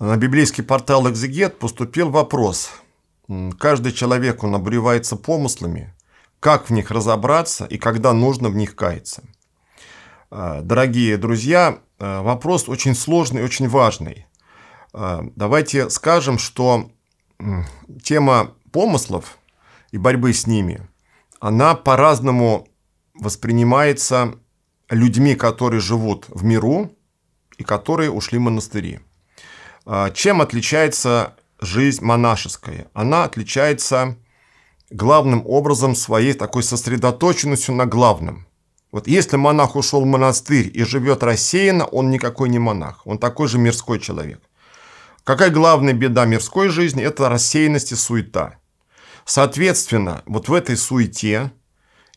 На библейский портал «Экзегет» поступил вопрос. Каждый человек, он обревается помыслами, как в них разобраться и когда нужно в них каяться. А, дорогие друзья, а, вопрос очень сложный, очень важный. А, давайте скажем, что тема помыслов и борьбы с ними, она по-разному воспринимается людьми, которые живут в миру и которые ушли в монастыри. А, чем отличается жизнь монашеская? Она отличается главным образом своей такой сосредоточенностью на главном. Вот если монах ушел в монастырь и живет рассеянно, он никакой не монах, он такой же мирской человек. Какая главная беда мирской жизни? Это рассеянность и суета. Соответственно, вот в этой суете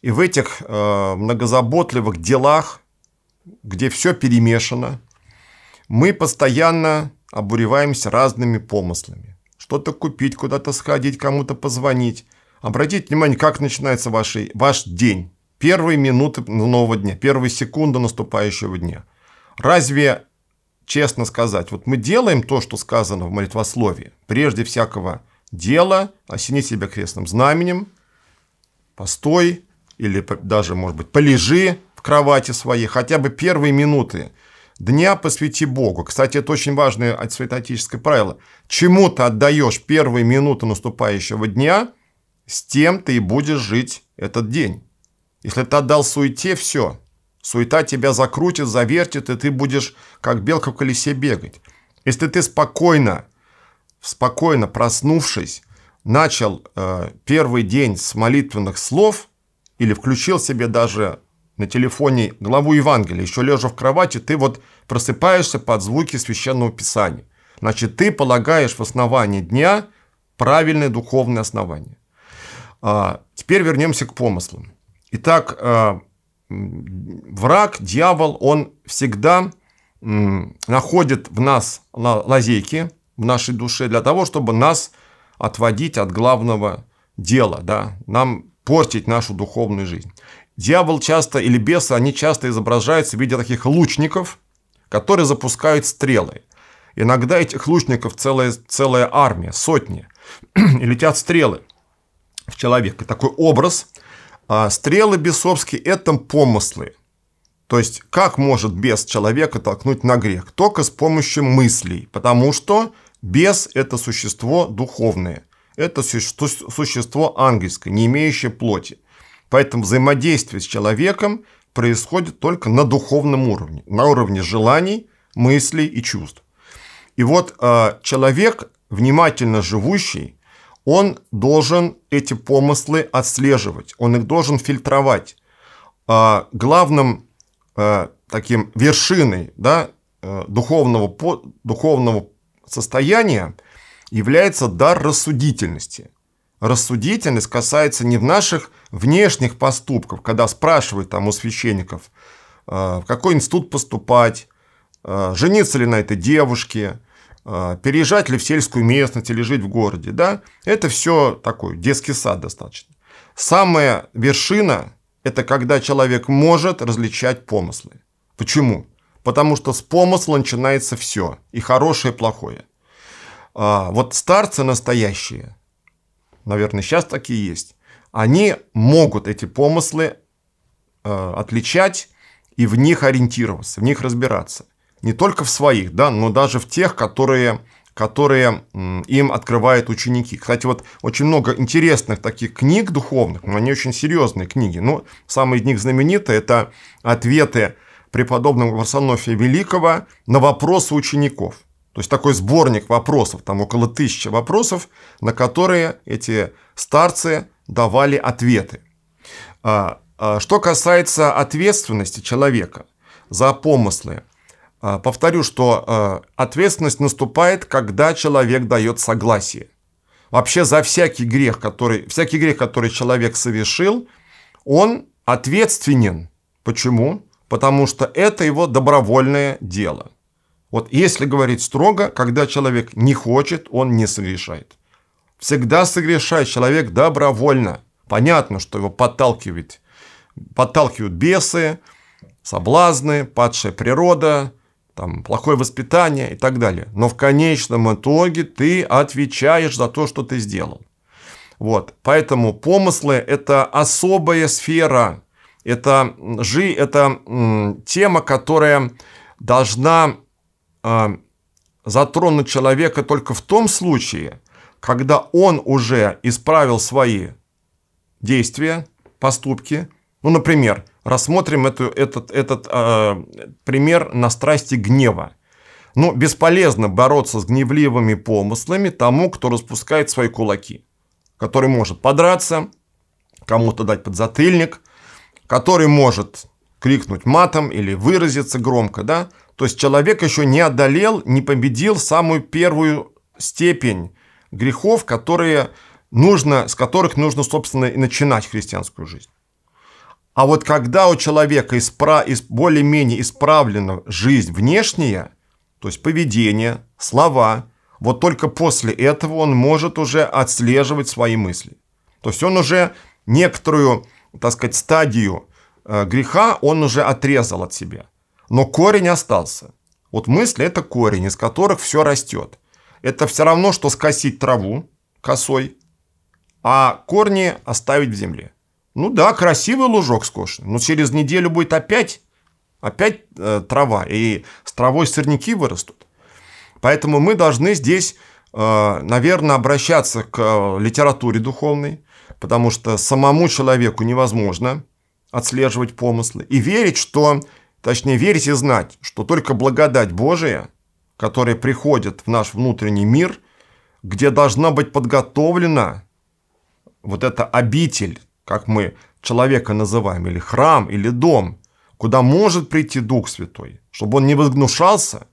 и в этих э, многозаботливых делах, где все перемешано, мы постоянно обуреваемся разными помыслами. Что-то купить, куда-то сходить, кому-то позвонить. Обратите внимание, как начинается ваш, ваш день. Первые минуты нового дня, первые секунды наступающего дня. Разве, честно сказать, вот мы делаем то, что сказано в молитвословии, прежде всякого дела, осени себя крестным знаменем, постой или даже, может быть, полежи в кровати своей хотя бы первые минуты – Дня посвяти Богу. Кстати, это очень важное святоотеческое правило. Чему ты отдаешь первые минуты наступающего дня, с тем ты и будешь жить этот день. Если ты отдал суете, все. Суета тебя закрутит, завертит, и ты будешь как белка в колесе бегать. Если ты спокойно, спокойно проснувшись, начал э, первый день с молитвенных слов или включил себе даже на телефоне главу Евангелия, еще лежа в кровати, ты вот просыпаешься под звуки священного писания. Значит, ты полагаешь в основании дня правильное духовное основание. А, теперь вернемся к помыслам. Итак, а, враг, дьявол, он всегда м, находит в нас лазейки, в нашей душе, для того, чтобы нас отводить от главного дела, да, нам портить нашу духовную жизнь. Дьявол часто или бесы, они часто изображаются в виде таких лучников, которые запускают стрелы. Иногда этих лучников целая, целая армия, сотни, и летят стрелы в человека. Такой образ. А стрелы бесовские – это помыслы. То есть, как может бес человека толкнуть на грех? Только с помощью мыслей, потому что бес – это существо духовное, это существо ангельское, не имеющее плоти. Поэтому взаимодействие с человеком происходит только на духовном уровне, на уровне желаний, мыслей и чувств. И вот э, человек, внимательно живущий, он должен эти помыслы отслеживать, он их должен фильтровать. Э, главным э, таким вершиной да, э, духовного, по, духовного состояния является дар рассудительности – рассудительность касается не в наших внешних поступков, когда спрашивают там у священников, э, в какой институт поступать, э, жениться ли на этой девушке, э, переезжать ли в сельскую местность или жить в городе. Да? Это все такой детский сад достаточно. Самая вершина – это когда человек может различать помыслы. Почему? Потому что с помысла начинается все, и хорошее, и плохое. А, вот старцы настоящие – наверное, сейчас такие есть, они могут эти помыслы э, отличать и в них ориентироваться, в них разбираться. Не только в своих, да, но даже в тех, которые, которые им открывают ученики. Кстати, вот очень много интересных таких книг духовных, но они очень серьезные книги. Ну, самые из них знаменитые – это ответы преподобного Варсонофия Великого на вопросы учеников – то есть такой сборник вопросов, там около тысячи вопросов, на которые эти старцы давали ответы. А, а, что касается ответственности человека за помыслы, а, повторю, что ответственность наступает, когда человек дает согласие. Вообще за всякий грех, который, всякий грех, который человек совершил, он ответственен. Почему? Потому что это его добровольное дело – вот если говорить строго, когда человек не хочет, он не согрешает. Всегда согрешает человек добровольно. Понятно, что его подталкивает, подталкивают бесы, соблазны, падшая природа, там, плохое воспитание и так далее. Но в конечном итоге ты отвечаешь за то, что ты сделал. Вот. Поэтому помыслы – это особая сфера. Это, жи, это тема, которая должна э, затронуть человека только в том случае, когда он уже исправил свои действия, поступки. Ну, например, рассмотрим эту, этот, этот э, пример на страсти гнева. Ну, бесполезно бороться с гневливыми помыслами тому, кто распускает свои кулаки, который может подраться, кому-то дать подзатыльник, который может крикнуть матом или выразиться громко, да, то есть человек еще не одолел, не победил самую первую степень грехов, которые нужно, с которых нужно, собственно, и начинать христианскую жизнь. А вот когда у человека испра... более-менее исправлена жизнь внешняя, то есть поведение, слова, вот только после этого он может уже отслеживать свои мысли. То есть он уже некоторую, так сказать, стадию э, греха он уже отрезал от себя но корень остался. Вот мысли – это корень, из которых все растет. Это все равно, что скосить траву косой, а корни оставить в земле. Ну да, красивый лужок скошен, но через неделю будет опять, опять э, трава, и с травой сорняки вырастут. Поэтому мы должны здесь, э, наверное, обращаться к э, литературе духовной, потому что самому человеку невозможно отслеживать помыслы и верить, что Точнее, верить и знать, что только благодать Божия, которая приходит в наш внутренний мир, где должна быть подготовлена вот эта обитель, как мы человека называем, или храм, или дом, куда может прийти Дух Святой, чтобы он не возгнушался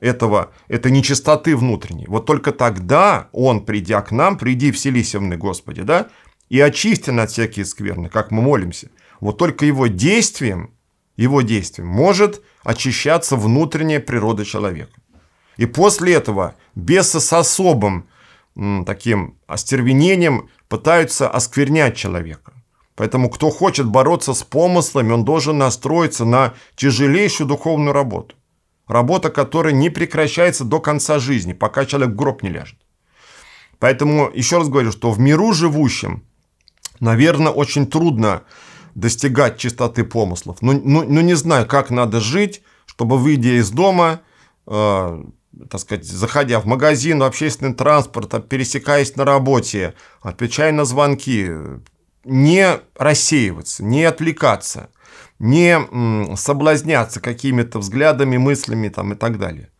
этого, этой нечистоты внутренней. Вот только тогда он, придя к нам, приди в мны, Господи, да, и очисти нас всякие скверны, как мы молимся. Вот только его действием его действием, может очищаться внутренняя природа человека. И после этого бесы с особым таким остервенением пытаются осквернять человека. Поэтому кто хочет бороться с помыслами, он должен настроиться на тяжелейшую духовную работу. Работа, которая не прекращается до конца жизни, пока человек в гроб не ляжет. Поэтому еще раз говорю, что в миру живущем, наверное, очень трудно достигать чистоты помыслов. Ну, ну, но ну, не знаю, как надо жить, чтобы, выйдя из дома, э, так сказать, заходя в магазин, в общественный транспорт, а, пересекаясь на работе, отвечая на звонки, не рассеиваться, не отвлекаться, не м, соблазняться какими-то взглядами, мыслями там, и так далее.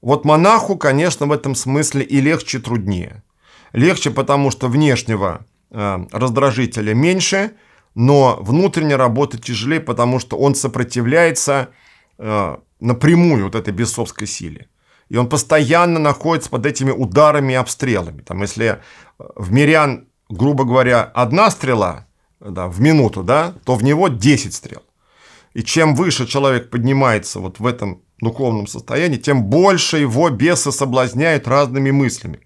Вот монаху, конечно, в этом смысле и легче, труднее. Легче, потому что внешнего э, раздражителя меньше – но внутренняя работа тяжелее, потому что он сопротивляется э, напрямую вот этой бесовской силе. И он постоянно находится под этими ударами и обстрелами. Там, если э, в мирян, грубо говоря, одна стрела да, в минуту, да, то в него 10 стрел. И чем выше человек поднимается вот в этом духовном состоянии, тем больше его бесы соблазняют разными мыслями.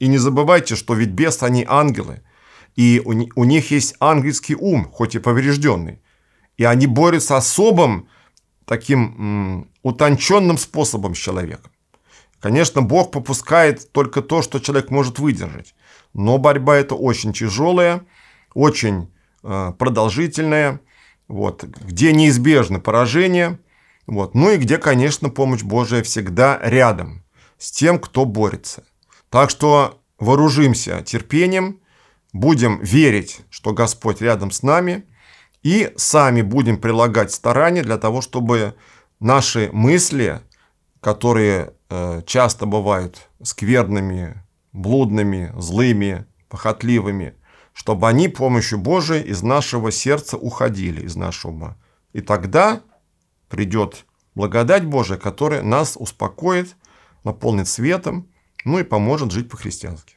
И не забывайте, что ведь бесы, они ангелы – и у, у них есть ангельский ум, хоть и поврежденный. И они борются особым, таким утонченным способом с человеком. Конечно, Бог попускает только то, что человек может выдержать. Но борьба это очень тяжелая, очень э, продолжительная, вот, где неизбежно поражение. Вот, ну и где, конечно, помощь Божия всегда рядом с тем, кто борется. Так что вооружимся терпением – будем верить, что Господь рядом с нами, и сами будем прилагать старания для того, чтобы наши мысли, которые э, часто бывают скверными, блудными, злыми, похотливыми, чтобы они помощью Божией из нашего сердца уходили, из нашего ума. И тогда придет благодать Божия, которая нас успокоит, наполнит светом, ну и поможет жить по-христиански.